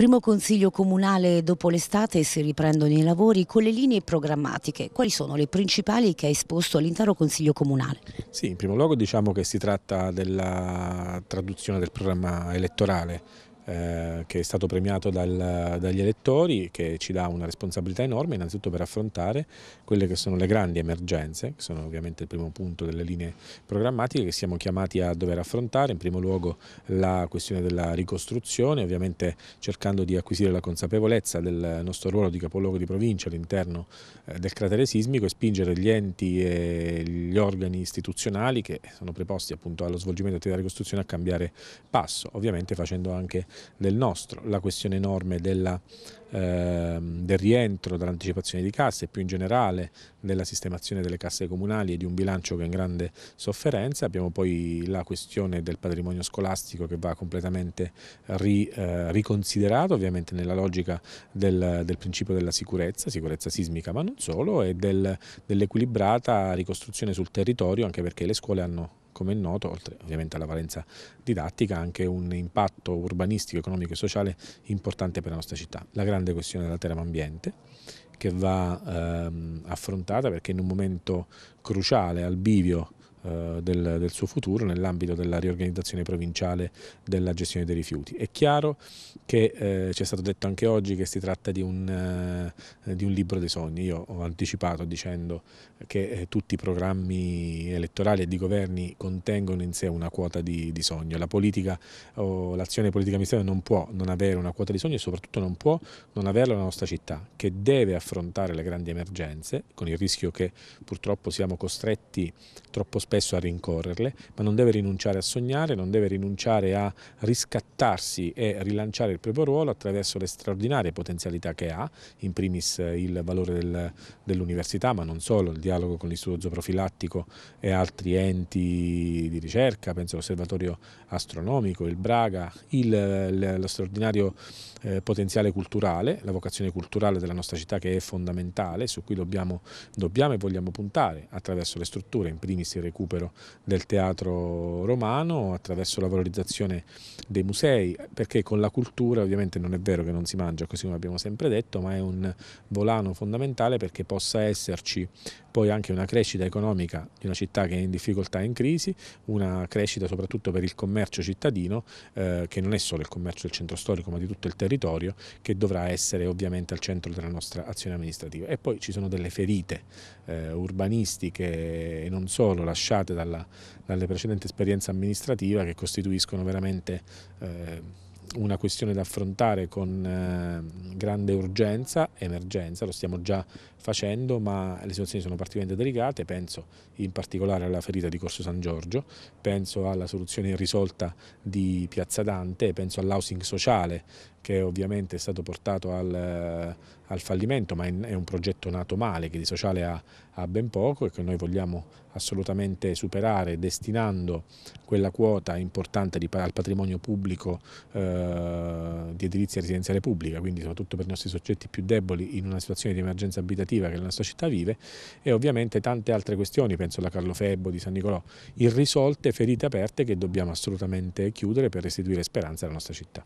Primo consiglio comunale dopo l'estate si riprendono i lavori con le linee programmatiche. Quali sono le principali che ha esposto l'intero consiglio comunale? Sì, in primo luogo diciamo che si tratta della traduzione del programma elettorale eh, che è stato premiato dal, dagli elettori, che ci dà una responsabilità enorme innanzitutto per affrontare quelle che sono le grandi emergenze, che sono ovviamente il primo punto delle linee programmatiche che siamo chiamati a dover affrontare, in primo luogo la questione della ricostruzione, ovviamente cercando di acquisire la consapevolezza del nostro ruolo di capoluogo di provincia all'interno eh, del cratere sismico e spingere gli enti e gli organi istituzionali che sono preposti appunto allo svolgimento dell'attività di ricostruzione a cambiare passo, ovviamente facendo anche del nostro, la questione enorme della, eh, del rientro dall'anticipazione di casse e più in generale della sistemazione delle casse comunali e di un bilancio che è in grande sofferenza, abbiamo poi la questione del patrimonio scolastico che va completamente ri, eh, riconsiderato ovviamente nella logica del, del, principio della sicurezza, sicurezza sismica ma non solo e del, dell'equilibrata ricostruzione sul territorio anche perché le scuole hanno come è noto, oltre ovviamente alla valenza didattica, anche un impatto urbanistico, economico e sociale importante per la nostra città. La grande questione della terra ambiente che va ehm, affrontata perché in un momento cruciale, al bivio eh, del, del, suo futuro nell'ambito della riorganizzazione provinciale della gestione dei rifiuti. È chiaro che eh, ci è stato detto anche oggi che si tratta di un, eh, di un, libro dei sogni. Io ho anticipato dicendo che eh, tutti i programmi elettorali e di governi contengono in sé una quota di, di sogno. La politica o l'azione politica amministrativa non può non avere una quota di sogno e soprattutto non può non averla la nostra città che deve affrontare le grandi emergenze con il rischio che purtroppo siamo costretti troppo spesso spesso a rincorrerle, ma non deve rinunciare a sognare, non deve rinunciare a riscattarsi e rilanciare il proprio ruolo attraverso le straordinarie potenzialità che ha, in primis eh, il valore del, dell'università, ma non solo, il dialogo con l'istituto zooprofilattico e altri enti di ricerca, penso all'osservatorio astronomico, il Braga, il, lo straordinario eh, potenziale culturale, la vocazione culturale della nostra città che è fondamentale, su cui dobbiamo, dobbiamo e vogliamo puntare attraverso le strutture, in primis il recupero recupero del teatro romano attraverso la valorizzazione dei musei, perché con la cultura ovviamente non è vero che non si mangia, così come abbiamo sempre detto, ma è un volano fondamentale perché possa esserci poi anche una crescita economica di una città che è in difficoltà e in crisi, una crescita soprattutto per il commercio cittadino, eh, che non è solo il commercio del centro storico ma di tutto il territorio, che dovrà essere ovviamente al centro della nostra azione amministrativa. E poi ci sono delle ferite eh, urbanistiche e non solo lasciate dalla, dalle precedenti esperienze amministrative che costituiscono veramente... Eh, una questione da affrontare con eh, grande urgenza, emergenza, lo stiamo già facendo, ma le situazioni sono particolarmente delicate, penso in particolare alla ferita di Corso San Giorgio, penso alla soluzione irrisolta di Piazza Dante, penso all'housing sociale che ovviamente è stato portato al, eh, al, fallimento, ma è un progetto nato male, che di sociale ha, ha ben poco e che noi vogliamo assolutamente superare destinando quella quota importante di, al patrimonio pubblico eh, eh, di edilizia residenziale pubblica, quindi soprattutto per i nostri soggetti più deboli in una situazione di emergenza abitativa che la nostra città vive e ovviamente tante altre questioni, penso alla Carlo Febbo di San Nicolò, irrisolte, ferite aperte che dobbiamo assolutamente chiudere per restituire speranza alla nostra città.